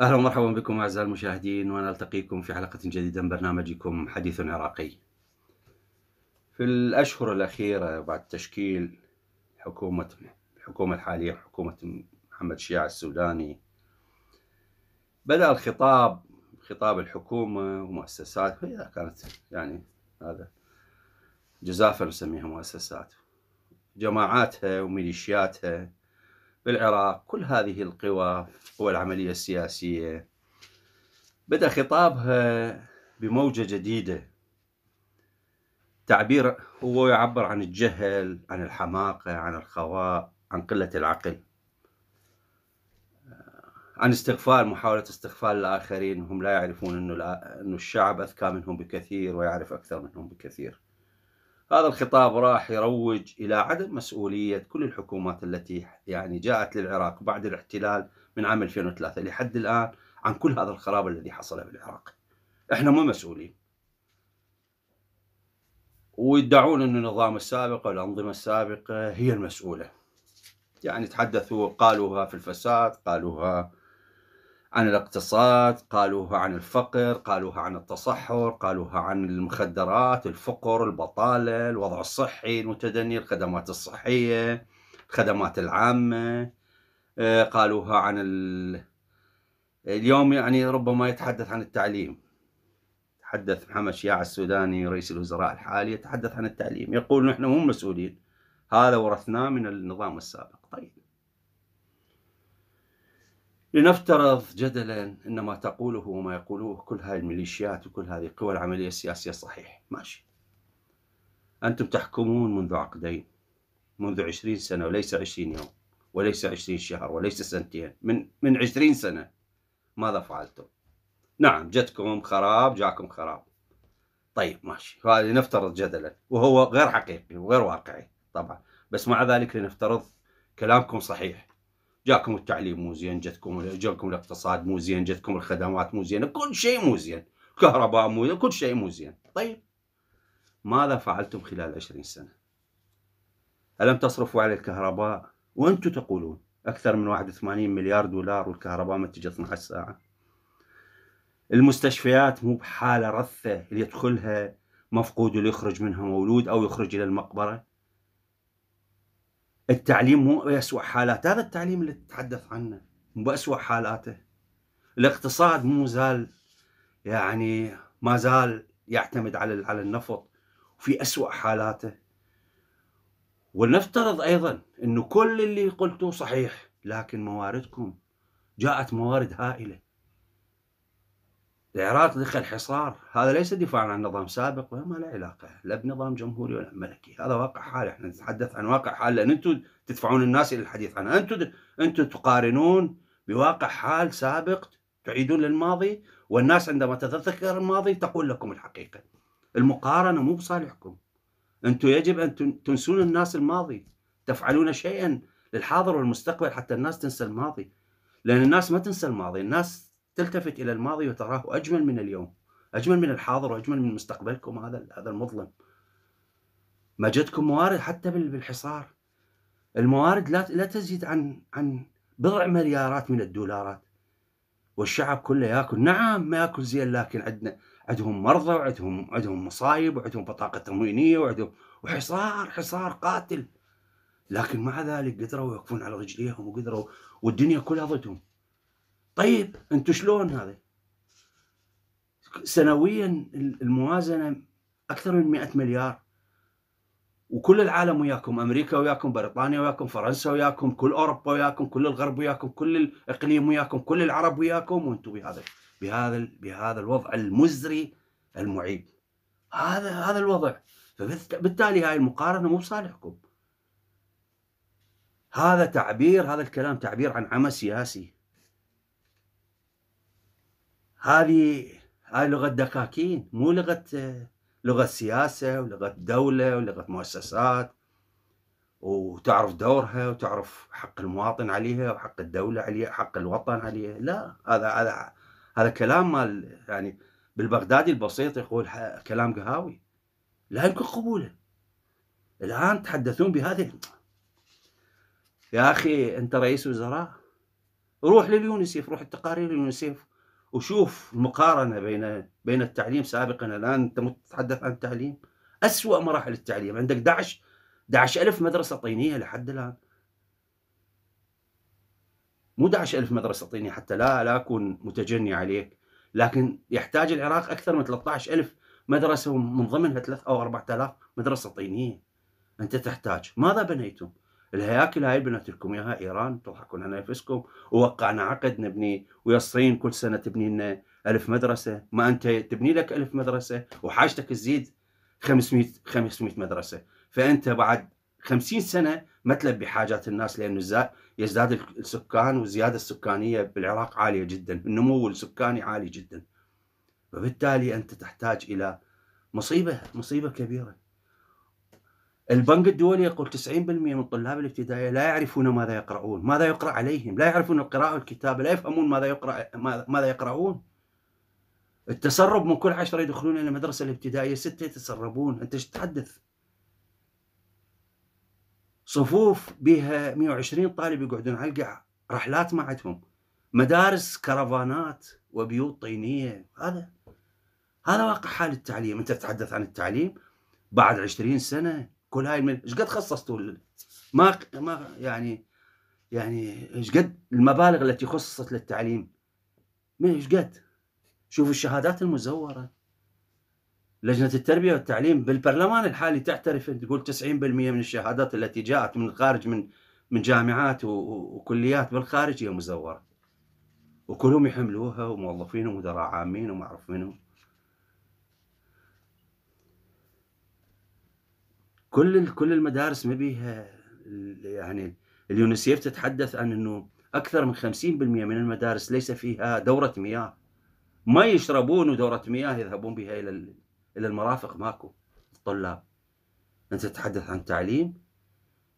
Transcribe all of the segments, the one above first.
اهلا ومرحبا بكم اعزائي المشاهدين ونلتقيكم في حلقه جديده من برنامجكم حديث عراقي. في الاشهر الاخيره بعد تشكيل حكومه الحكومه الحاليه حكومه محمد شيع السوداني بدأ الخطاب خطاب الحكومة ومؤسسات كانت يعني هذا جزافة نسميها مؤسسات جماعاتها وميليشياتها بالعراق كل هذه القوى والعملية السياسية بدأ خطابها بموجة جديدة تعبير هو يعبر عن الجهل عن الحماقة عن الخواء عن قلة العقل عن استغفال محاولة استغفال الآخرين هم لا يعرفون أنه أن الشعب أذكى منهم بكثير ويعرف أكثر منهم بكثير هذا الخطاب راح يروج إلى عدم مسؤولية كل الحكومات التي يعني جاءت للعراق بعد الاحتلال من عام 2003 لحد الآن عن كل هذا الخراب الذي حصل في العراق احنا مو مسؤولين ويدعون أن النظام السابق والأنظمة السابقة هي المسؤولة يعني تحدثوا قالوها في الفساد قالوها عن الاقتصاد قالوها عن الفقر قالوها عن التصحر قالوها عن المخدرات الفقر البطالة الوضع الصحي المتدني الخدمات الصحية الخدمات العامة آه، قالوها عن ال... اليوم يعني ربما يتحدث عن التعليم تحدث محمد شياع السوداني رئيس الوزراء الحالي يتحدث عن التعليم يقول نحن مو مسؤولين هذا ورثناه من النظام السابق طيب لنفترض جدلا أن ما تقوله وما يقولوه كل هاي الميليشيات وكل هذه القوى العملية السياسية صحيح ماشي أنتم تحكمون منذ عقدين منذ عشرين سنة وليس عشرين يوم وليس عشرين شهر وليس سنتين من من عشرين سنة ماذا فعلتم نعم جتكم خراب جاكم خراب طيب ماشي هذا لنفترض جدلا وهو غير حقيقي وغير واقعي طبعا بس مع ذلك لنفترض كلامكم صحيح جاكم التعليم مو زين جتكم جاكم الاقتصاد مو زين جتكم الخدمات مو زين كل شيء مو زين كهرباء مو زين كل شيء مو زين طيب ماذا فعلتم خلال 20 سنة ألم تصرفوا على الكهرباء وأنتم تقولون أكثر من 81 مليار دولار والكهرباء ما تجي 12 ساعة المستشفيات مو بحالة رثة اللي يدخلها مفقود اللي يخرج منها مولود أو يخرج إلى المقبرة التعليم مو بأسوأ حالات هذا التعليم اللي تتحدث عنه مو بأسوأ حالاته الاقتصاد مو زال يعني ما زال يعتمد على على النفط في أسوأ حالاته ولنفترض أيضا أنه كل اللي قلته صحيح لكن مواردكم جاءت موارد هائلة العراق دخل حصار هذا ليس دفاعا عن نظام سابق وما له علاقة لا بنظام جمهوري ولا ملكي هذا واقع حال احنا نتحدث عن واقع حال لأن أنتم تدفعون الناس إلى الحديث عنه أنتم أنتم تقارنون بواقع حال سابق تعيدون للماضي والناس عندما تتذكر الماضي تقول لكم الحقيقة المقارنة مو بصالحكم أنتم يجب أن تنسون الناس الماضي تفعلون شيئا للحاضر والمستقبل حتى الناس تنسى الماضي لأن الناس ما تنسى الماضي الناس تلتفت الى الماضي وتراه اجمل من اليوم اجمل من الحاضر واجمل من مستقبلكم هذا هذا المظلم جتكم موارد حتى بالحصار الموارد لا لا تزيد عن عن بضع مليارات من الدولارات والشعب كله ياكل نعم ما ياكل زين لكن عندنا عندهم مرضى وعندهم عندهم مصايب وعندهم بطاقه تموينيه وعندهم وحصار حصار قاتل لكن مع ذلك قدروا يقفون على رجليهم وقدروا والدنيا كلها ضدهم طيب انتم شلون هذا سنويا الموازنه اكثر من 100 مليار وكل العالم وياكم امريكا وياكم بريطانيا وياكم فرنسا وياكم كل اوروبا وياكم كل الغرب وياكم كل الاقليم وياكم كل العرب وياكم وانتم بهذا بهذا بهذا الوضع المزري المعيب هذا هذا الوضع فبالتالي هاي المقارنه مو بصالحكم هذا تعبير هذا الكلام تعبير عن عمى سياسي هذه هاي لغه دكاكين مو لغه لغه سياسه ولغه دوله ولغه مؤسسات وتعرف دورها وتعرف حق المواطن عليها وحق الدوله عليها حق الوطن عليها لا هذا هذا هذا كلام مال يعني بالبغدادي البسيط يقول كلام قهاوي لا يمكن قبوله الان تحدثون بهذه يا اخي انت رئيس وزراء روح لليونسيف روح التقارير اليونسيف وشوف المقارنة بين بين التعليم سابقا الآن أنت تتحدث عن التعليم أسوأ مراحل التعليم عندك 11 11000 مدرسة طينية لحد الآن مو 11000 مدرسة طينية حتى لا لا أكون متجني عليك لكن يحتاج العراق أكثر من 13000 مدرسة ومن ضمنها 3 أو 4000 مدرسة طينية أنت تحتاج ماذا بنيتم؟ الهياكل هاي بنت لكم اياها ايران تضحكون على نفسكم ووقعنا عقد نبني ويا الصين كل سنه تبني لنا 1000 مدرسه ما انت تبني لك 1000 مدرسه وحاجتك تزيد 500 500 مدرسه فانت بعد 50 سنه ما تلبي حاجات الناس لانه يزداد السكان والزياده السكانيه بالعراق عاليه جدا، النمو السكاني عالي جدا. فبالتالي انت تحتاج الى مصيبه مصيبه كبيره. البنك الدولي يقول 90% من طلاب الابتدائية لا يعرفون ماذا يقرؤون، ماذا يقرأ عليهم، لا يعرفون القراءة والكتابة، لا يفهمون ماذا يقرأ ماذا يقرؤون. التسرب من كل عشرة يدخلون إلى المدرسة الابتدائية ستة يتسربون، أنت ايش تتحدث؟ صفوف بها 120 طالب يقعدون على القاع، رحلات ما عندهم، مدارس كرفانات وبيوت طينية، هذا هذا واقع حال التعليم، أنت تتحدث عن التعليم بعد 20 سنة كل هاي ايش قد خصصتوا ما ما يعني يعني ايش قد المبالغ التي خصصت للتعليم من ايش قد شوفوا الشهادات المزوره لجنه التربيه والتعليم بالبرلمان الحالي تعترف تقول 90% من الشهادات التي جاءت من الخارج من من جامعات وكليات بالخارج هي مزوره وكلهم يحملوها وموظفين ومدراء عامين وما اعرف منهم كل كل المدارس ما بيها يعني اليونسيف تتحدث عن انه اكثر من 50% من المدارس ليس فيها دوره مياه ما يشربون ودوره مياه يذهبون بها الى الى المرافق ماكو الطلاب انت تتحدث عن تعليم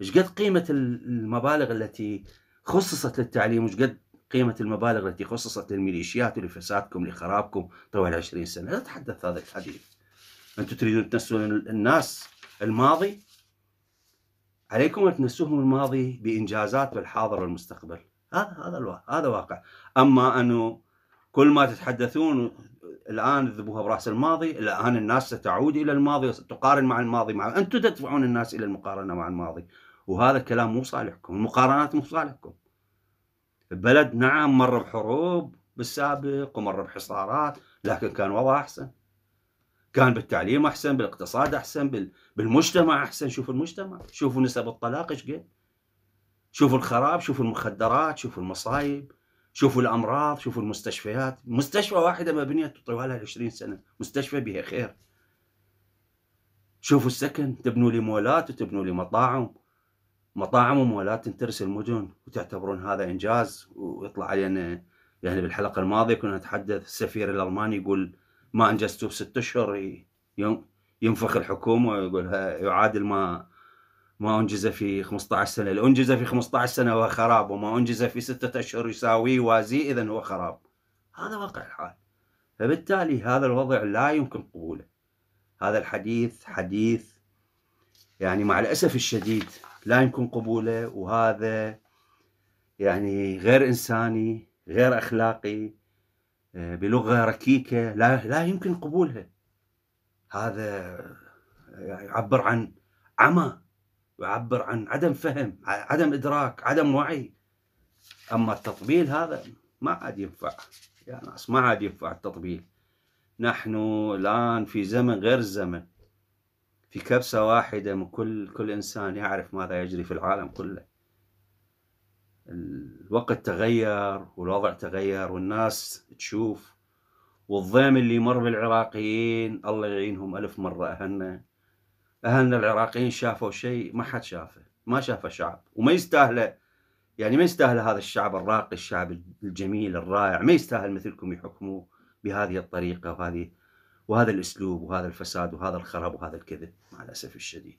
ايش قد قيمه المبالغ التي خصصت للتعليم وايش قد قيمه المبالغ التي خصصت للميليشيات ولفسادكم لخرابكم طوال 20 سنه لا تتحدث هذا الحديث انتم تريدون تنسون الناس الماضي عليكم أن تنسوهم الماضي بإنجازات بالحاضر والمستقبل هذا هذا الواقع. هذا واقع أما أنه كل ما تتحدثون الآن تذبوها برأس الماضي الآن الناس ستعود إلى الماضي وستقارن مع الماضي مع أنتم تدفعون الناس إلى المقارنة مع الماضي وهذا الكلام مو صالحكم المقارنات مو صالحكم البلد نعم مر بحروب بالسابق ومر بحصارات لكن كان وضع أحسن كان بالتعليم احسن بالاقتصاد احسن بالمجتمع احسن شوفوا المجتمع شوفوا نسب الطلاق ايش قد شوفوا الخراب شوفوا المخدرات شوفوا المصايب شوفوا الامراض شوفوا المستشفيات مستشفى واحده مبنيه طوالها 20 سنه مستشفى بها خير شوفوا السكن تبنوا لي مولات وتبنوا لي مطاعم مطاعم ومولات تنترس المدن وتعتبرون هذا انجاز ويطلع علينا يعني بالحلقه الماضيه كنا نتحدث السفير الالماني يقول ما انجزتوه بست اشهر ينفخ الحكومه ويقول يعادل ما ما انجز في 15 سنه، اللي انجز في 15 سنه هو خراب وما انجز في سته اشهر يساويه يوازيه اذا هو خراب. هذا واقع الحال. فبالتالي هذا الوضع لا يمكن قبوله. هذا الحديث حديث يعني مع الاسف الشديد لا يمكن قبوله وهذا يعني غير انساني، غير اخلاقي، آه، بلغة ركيكة لا, لا يمكن قبولها هذا آه، يعبر يعني عن عمى يعبر عن عدم فهم عدم إدراك عدم وعي أما التطبيل هذا ما عاد ينفع يا يعني ناس ما عاد ينفع التطبيل نحن الآن في زمن غير الزمن في كبسة واحدة من كل كل إنسان يعرف ماذا يجري في العالم كله الوقت تغير والوضع تغير والناس تشوف والضيم اللي مر بالعراقيين الله يعينهم ألف مرة أهلنا أهلنا العراقيين شافوا شيء ما حد شافه ما شافه شعب وما يستاهله يعني ما يستاهل هذا الشعب الراقي الشعب الجميل الرائع ما يستاهل مثلكم يحكموه بهذه الطريقة وهذه وهذا الأسلوب وهذا الفساد وهذا الخراب وهذا الكذب مع الأسف الشديد